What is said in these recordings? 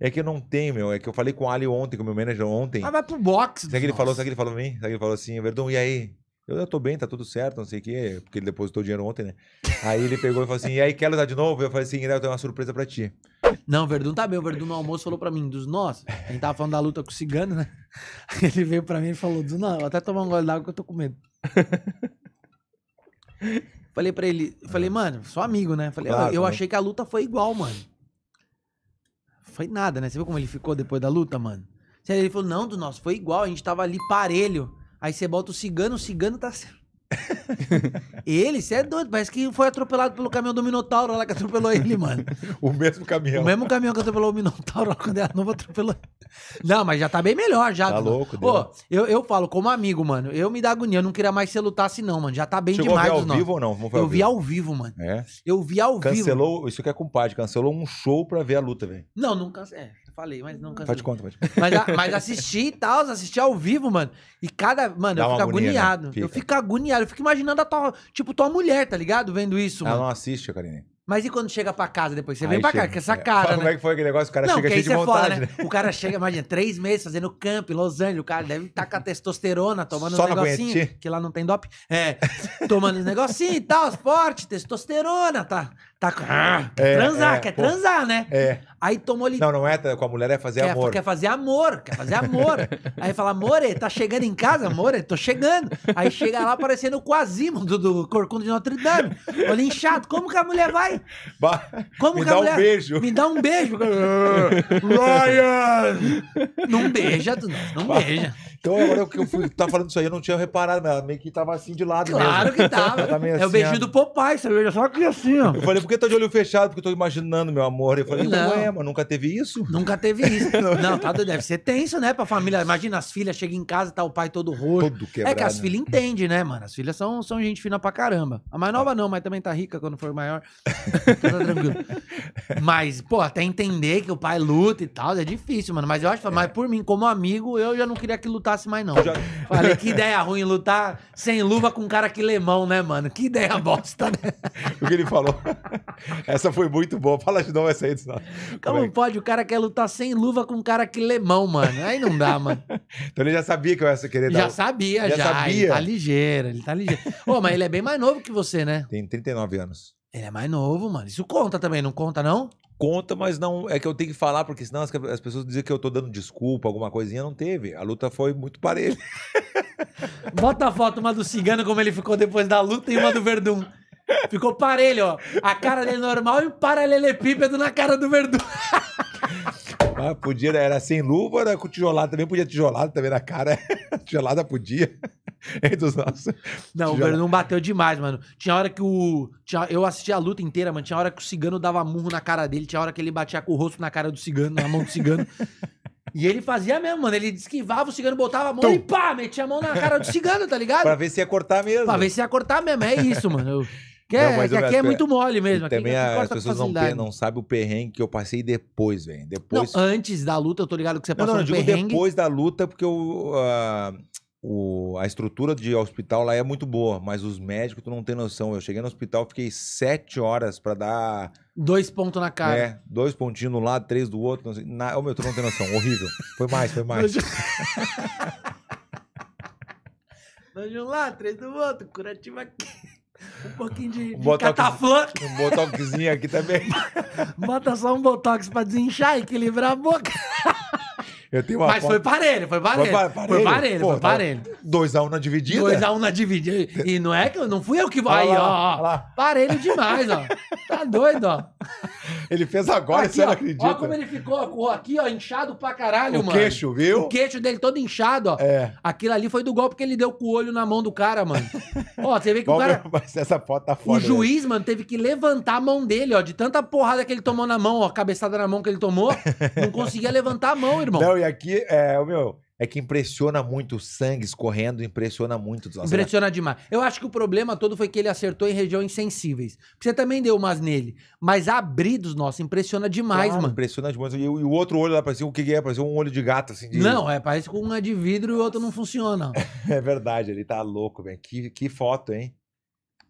É que eu não tenho, meu. É que eu falei com o Ali ontem, com o meu manager ontem. Ah, vai pro box. Sabe que ele falou, sabe que ele falou pra mim? Sabe que ele falou assim, Verdun, e aí? Eu, eu tô bem, tá tudo certo, não sei o quê, porque ele depositou dinheiro ontem, né? Aí ele pegou e falou assim, e aí, quer lutar de novo? Eu falei assim, eu tenho uma surpresa pra ti. Não, o Verdun tá bem. O Verdun no almoço falou pra mim, dos nós, a gente tava falando da luta com o Cigano, né? Ele veio pra mim e falou, dos nós, vou até tomar um gole d'água que eu tô com medo. falei pra ele, falei, mano, sou amigo, né? Falei, claro, eu, eu né? achei que a luta foi igual, mano foi nada, né? Você viu como ele ficou depois da luta, mano? Ele falou, não, do nosso, foi igual, a gente tava ali parelho. Aí você bota o cigano, o cigano tá sendo ele, você é doido, parece que foi atropelado pelo caminhão do Minotauro lá que atropelou ele, mano. o mesmo caminhão. O mesmo caminhão que atropelou o Minotauro lá quando era novo, atropelou. Não, mas já tá bem melhor, já. Tá louco, Pô, eu, eu falo como amigo, mano. Eu me dá agonia, eu não queria mais ser lutasse, não, mano. Já tá bem Chegou demais, Você ao não. vivo ou não? Vamos ver eu ao vi vivo. ao vivo, mano. É? Eu vi ao cancelou, vivo. Cancelou, isso que é compadre, cancelou um show pra ver a luta, velho. Não, não cancelou. É falei, mas não cansei. Faz conta, pode. Mas, a, mas assisti e tal, assisti ao vivo, mano. E cada. Mano, Dá eu fico agonia, né? agoniado. Né? Eu fico agoniado. Eu fico imaginando a tua. Tipo, tua mulher, tá ligado? Vendo isso, Ela mano. Ela não assiste, Karine. Mas e quando chega pra casa depois? Você aí vem pra chega. casa com essa é. cara. Fala né? como é que foi aquele negócio? O cara não, chega cheio de é vontade. Foda, né? né? O cara chega, imagina, três meses fazendo camp em Los Angeles. O cara deve estar tá com a testosterona, tomando Só um negocinho. Que lá não tem dop. É. Tomando um negocinho e tal, esporte, testosterona, tá? Tá ah, é, transar, é, quer pô, transar, né? É. Aí tomou ali. Não, não é tá, com a mulher, é fazer quer, amor. Quer fazer amor, quer fazer amor. aí fala, amore, tá chegando em casa, amore, tô chegando. Aí chega lá parecendo o Quasimodo do Corcundo de Notre Dame. Olha inchado, como que a mulher vai? Bah, como me que dá a mulher... um beijo. Me dá um beijo. Ryan! Não beija, não, não beija. Então agora que eu fui, tá falando isso aí, eu não tinha reparado, mas meio que tava assim de lado claro mesmo. que tava. é o assim, beijinho ó. do Popeye, você beija só que assim, ó. Eu falei por que tá de olho fechado? Porque eu tô imaginando, meu amor. Eu falei, não, é? mas nunca teve isso? Nunca teve isso. não, tá, deve ser tenso, né, pra família. Imagina, as filhas chega em casa, tá o pai todo roxo. Todo quebrado. É que as filhas entendem, né, mano? As filhas são, são gente fina pra caramba. A mais nova não, mas também tá rica quando for maior. tá tranquilo. Mas, pô, até entender que o pai luta e tal, é difícil, mano. Mas eu acho, é. mas por mim, como amigo, eu já não queria que lutasse mais, não. Já... Falei, que ideia ruim lutar sem luva com um cara que lemão, né, mano? Que ideia bosta, né? o que ele falou. essa foi muito boa. Fala de novo essa aí. Como Como é? pode? O cara quer lutar sem luva com um cara que mão, mano. Aí não dá, mano. então ele já sabia que eu ia querer dar. Já sabia, já. já. Sabia. Ele tá ligeiro, ele tá ligeiro. Ô, mas ele é bem mais novo que você, né? Tem 39 anos. Ele é mais novo, mano. Isso conta também, não conta, não? Conta, mas não. É que eu tenho que falar, porque senão as, as pessoas dizem que eu tô dando desculpa, alguma coisinha. Não teve. A luta foi muito parelha. Bota a foto, uma do cigano, como ele ficou depois da luta, e uma do Verdun. Ficou parelho, ó. A cara dele normal e o paralelepípedo na cara do verdugo. Ah, podia, né? era sem luva, era com tijolada também, podia tijolada também na cara. tijolada podia. É dos nossos. Não, tijolada. o não bateu demais, mano. Tinha hora que o. Tinha, eu assisti a luta inteira, mano. Tinha hora que o cigano dava murro na cara dele, tinha hora que ele batia com o rosto na cara do cigano, na mão do cigano. E ele fazia mesmo, mano. Ele esquivava o cigano, botava a mão Tom. e pá, metia a mão na cara do cigano, tá ligado? pra ver se ia cortar mesmo. Pra ver se ia cortar mesmo, é isso, mano. Eu... Que, é, mas que aqui é, é muito mole mesmo. Aqui também aqui é as pessoas não, não sabem o perrengue que eu passei depois, velho. Depois... Não, antes da luta, eu tô ligado que você passou não, não, eu um digo perrengue. depois da luta, porque O, a estrutura de hospital lá é muito boa, mas os médicos, tu não tem noção. Eu cheguei no hospital, fiquei sete horas para dar. Dois pontos na cara. É, dois pontinhos no lado, três do outro. Não sei, na, oh, meu, tu não tem noção. horrível. Foi mais, foi mais. Dois de um lado, três do outro, curativo aqui um pouquinho de, um de cataflã. Um botoxzinho aqui também. Bota só um botox pra desinchar e equilibrar a boca. Eu tenho uma Mas foto... foi parelho, foi parelho. Foi parelho, foi parelho. Pô, foi tá parelho. Tá... Dois a um na dividida? Dois a um na dividida. E não é que eu não fui eu que... Olha Aí, lá, ó, ó. Parelho demais, ó. Tá doido, ó. Ele fez agora, aqui, você ó, não acredita. Olha como ele ficou aqui, ó, inchado pra caralho, o mano. O queixo, viu? O queixo dele todo inchado, ó. É. Aquilo ali foi do golpe que ele deu com o olho na mão do cara, mano. ó, você vê que o cara... Mas essa foto tá foda. O né? juiz, mano, teve que levantar a mão dele, ó, de tanta porrada que ele tomou na mão, ó, cabeçada na mão que ele tomou. Não conseguia levantar a mão, irmão. Não, e aqui, é, o meu é que impressiona muito o sangue escorrendo, impressiona muito. Nossa, impressiona né? demais. Eu acho que o problema todo foi que ele acertou em regiões sensíveis. Você também deu umas nele. Mas abridos, nossa, impressiona demais, claro, mano. Impressiona demais. E, o outro olho lá parecia o que é? Parecia um olho de gato, assim. De... Não, é, parece que um é de vidro e o outro não funciona. é verdade, ele tá louco, velho. Que, que foto, hein?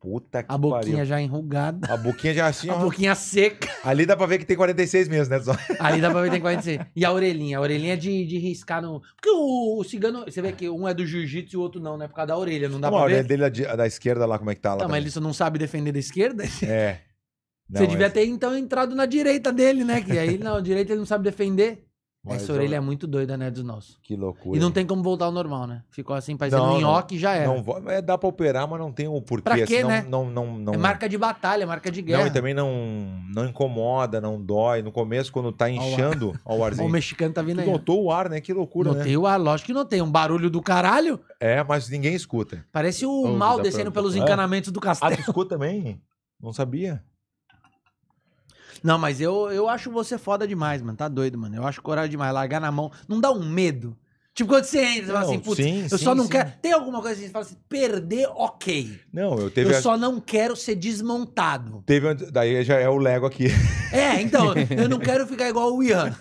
Puta que A boquinha pariu. já enrugada. A boquinha já assim, A ó. boquinha seca. Ali dá pra ver que tem 46 mesmo, né? só Ali dá pra ver que tem 46. E a orelhinha? A orelhinha é de, de riscar no... Porque o, o cigano... Você vê que um é do jiu-jitsu e o outro não, né? Por causa da orelha, não dá não, pra a ver. A orelha dele, a é da esquerda lá, como é que tá lá? Não, mas ele só não sabe defender da esquerda. É. Não, você devia é. ter, então, entrado na direita dele, né? Que aí, não, direita ele não sabe defender. Mas Essa orelha é muito doida, né, dos nossos. Que loucura. E não tem como voltar ao normal, né? Ficou assim, parecendo um nhoque e já era. Não, é, dá pra operar, mas não tem o porquê. Pra quê, assim, né? não, não, não- É marca de batalha, é marca de guerra. Não, e também não, não incomoda, não dói. No começo, quando tá inchando, ó o Ó, o mexicano tá vindo Tu aí. Né? notou o ar, né? Que loucura, né? Notei o ar, lógico que não tem Um barulho do caralho. É, mas ninguém escuta. Parece o mal pra- descendo pelos É. encanamentos do Ah, castelo. tu escuta também? Não sabia. Não, mas eu, eu acho você foda demais, mano. Tá doido, mano. Eu acho coragem demais. Largar na mão. Não dá um medo. Tipo, quando você entra, você fala assim, putz, sim, eu sim, só não sim. quero. Tem alguma coisa assim, você fala assim, perder, ok. Não, eu teve. Eu a... só não quero ser desmontado. Teve. Daí já é o Lego aqui. É, então, eu não quero ficar igual o Ian.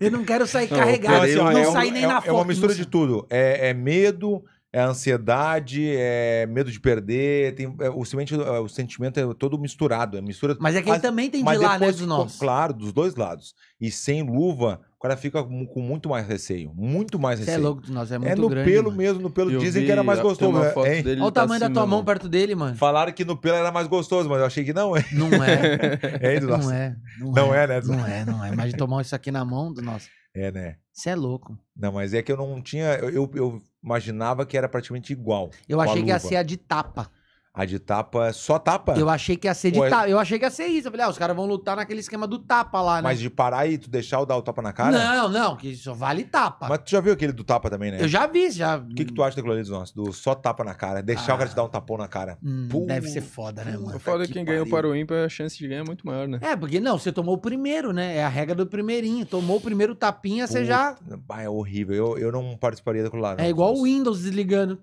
Eu não quero sair não, carregado, eu, assim, não é sair um, nem é, na é foto. É uma mistura de tudo. É, é medo, é ansiedade, é medo de perder, tem, é, o, sentimento, é, o sentimento é todo misturado, é mistura. Mas é que ele também tem de lá, né, dos nossos. Claro, dos dois lados. E sem luva, o cara fica com muito mais receio, muito mais é receio. Você é louco do nós, é muito É no grande, pelo mano. mesmo, no pelo eu dizem vi, que era mais gostoso. Uma foto hein? Dele Olha o tá tamanho assim, da tua mão perto dele, mano. Falaram que no pelo era mais gostoso, mas eu achei que não, Não é. é do nosso. Não é. Não, não é. é, né? Não é, não é. Imagina tomar isso aqui na mão do nosso. É, né? Você é louco. Não, mas é que eu não tinha. Eu, eu, eu imaginava que era praticamente igual. Eu achei que ia ser a de tapa. A de tapa é só tapa? Eu achei que ia ser de é- tapa. Eu achei que ia ser isso. Eu falei, ah, os caras vão lutar naquele esquema do tapa lá, né? Mas de parar e tu deixar o dar o tapa na cara? Não, não, que só vale tapa. Mas tu já viu aquele do tapa também, né? Eu já vi, já. O que, que tu acha daquele ali, nosso? Do só tapa na cara, deixar Ah. o cara te ah. dar um tapão na cara. Hum, deve ser foda, né, mano? foda falo que quem ganhou para o ímpar, a chance de ganhar é muito maior, né? É, porque não, você tomou o primeiro, né? É a regra do primeirinho. Tomou o primeiro tapinha, você já. Ah, é horrível. Eu, eu não participaria daquilo lá. não. É igual o Windows desligando.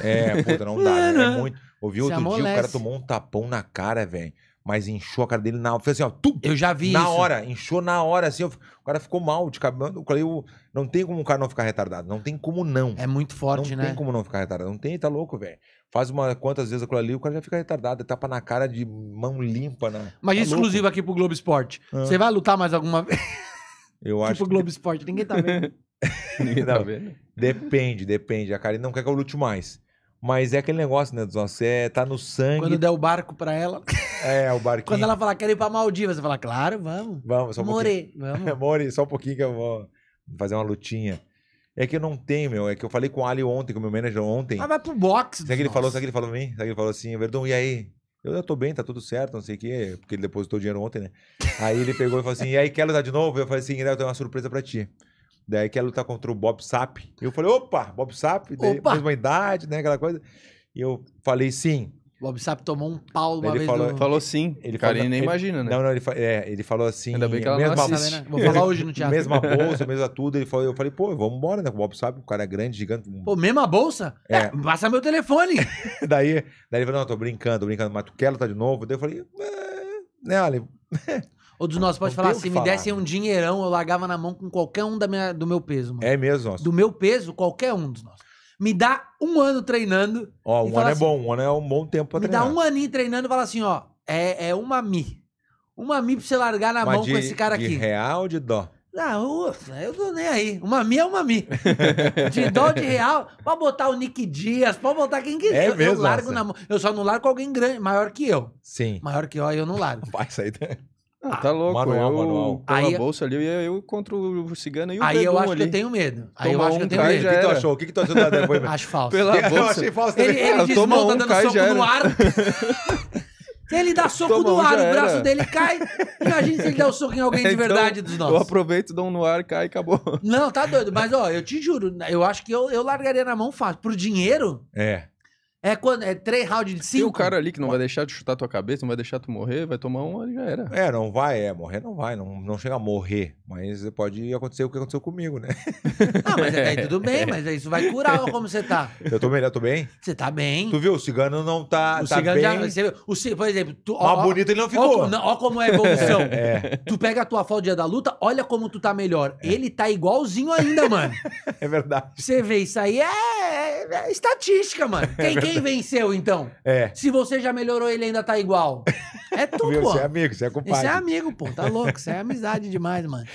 É, puta, não dá. né? É muito. Ouvi é outro dia, o cara tomou um tapão na cara, velho. Mas inchou a cara dele na hora. Fez assim, ó. Tum, eu já vi na isso. Na hora, inchou na hora, assim. Eu, o cara ficou mal de cabelo. Eu falei, eu, não tem como o cara não ficar retardado. Não tem como não. É muito forte, não né? Não tem como não ficar retardado. Não tem, tá louco, velho. Faz uma quantas vezes aquilo ali, o cara já fica retardado. Tapa na cara de mão limpa, né? Mas tá exclusivo aqui pro Globo Esporte. Ah. Você vai lutar mais alguma vez? Eu tipo acho. Tipo Globo Esporte, ninguém tá vendo. ninguém tá vendo. Depende, depende. A Karine não quer que eu lute mais. Mas é aquele negócio, né? Você tá no sangue. Quando der o barco pra ela. É, o barquinho. Quando ela falar, quero ir pra Maldivas, você fala, claro, vamos. Vamos, só um More, vamos. More, só um pouquinho que eu vou fazer uma lutinha. É que eu não tenho, meu. É que eu falei com o Ali ontem, com o meu manager ontem. Ah, vai pro box. Sabe o que ele falou? Sabe o que ele falou pra mim? Sabe que ele falou assim, Verdão, e aí? Eu, eu tô bem, tá tudo certo, não sei o quê. Porque ele depositou dinheiro ontem, né? Aí ele pegou e falou assim, e aí, quer lutar de novo? Eu falei assim, eu tenho uma surpresa pra ti. Daí quer lutar contra o Bob Sap. E eu falei, opa, Bob Sap, daí, mesma idade, né? Aquela coisa. E eu falei sim. O Bob Sap tomou um pau uma ele vez falou, do... falou sim. Ele Carinha nem ele, imagina, né? Não, não, ele, é, ele falou assim... Ainda bem que ela mesma, não assiste. Vou falar hoje no teatro. Mesma bolsa, mesma tudo. Ele falou, eu falei, pô, vamos embora, né? O Bob Sap, o cara é grande, gigante. Pô, mesma bolsa? É. é passa meu telefone. daí, daí ele falou, não, tô brincando, tô brincando. Mas tu quer lutar de novo? Daí eu falei, é, né, ali Ou dos nossos, pode não falar, se assim, me dessem um dinheirão, eu largava na mão com qualquer um da minha, do meu peso, mano. É mesmo, ó. Do meu peso, qualquer um dos nossos. Me dá um ano treinando. Ó, um ano é assim, bom, um ano é um bom tempo pra me treinar. Me dá um aninho treinando e fala assim, ó, é, é uma mi. Uma mi pra você largar na Mas mão de, com esse cara de aqui. real de dó? Não, ufa, eu tô nem aí. Uma mi é uma mi. de dó de real, pode botar o Nick Dias, pode botar quem é quiser. É eu, mesmo, eu largo nossa. na mão. Eu só não largo com alguém grande, maior que eu. Sim. Maior que eu, eu não largo. Vai sair daí. Ah, tá louco. Manual, eu, manual. Aí, bolsa ali, eu ia eu contra o cigano e o Aí eu acho ali. que eu tenho medo. Aí eu acho um que eu tenho medo. O que, tu achou? O que, que tu achou da depois? Acho falso. Pela eu bolsa. achei falso também. Ele, ele desmonta um, tá dando soco no ar. Ele dá soco Toma, no ar, o braço era. dele cai. Imagina se ele der o um soco em alguém de então, verdade dos nossos. Eu aproveito, dou um no ar, cai e acabou. Não, tá doido. Mas, ó, eu te juro, eu acho que eu, eu largaria na mão fácil. Pro dinheiro? É. É quando é três rounds de cinco. Tem o cara ali que não vai deixar de chutar tua cabeça, não vai deixar tu morrer, vai tomar um e já era. É, não vai, é, morrer não vai, não, não chega a morrer, mas pode acontecer o que aconteceu comigo, né? Não, mas aí tudo bem, é. mas isso vai curar ó, como você tá. Eu tô melhor, tô bem? Você tá bem. Tu viu, o cigano não tá, o tá cigano bem. Já, você, o, por exemplo, tu, ó, Mas bonito ele não ficou. Ó, ó como é a evolução. É, é. Tu pega a tua foto dia da luta, olha como tu tá melhor. É. Ele tá igualzinho ainda, mano. É verdade. Você vê isso aí, é, é- é estatística, mano. Quem, quem quem venceu, então? É. Se você já melhorou, ele ainda tá igual. É tu, Meu, pô. Você é amigo, você é culpado. Você é amigo, pô. Tá louco. Você é amizade demais, mano.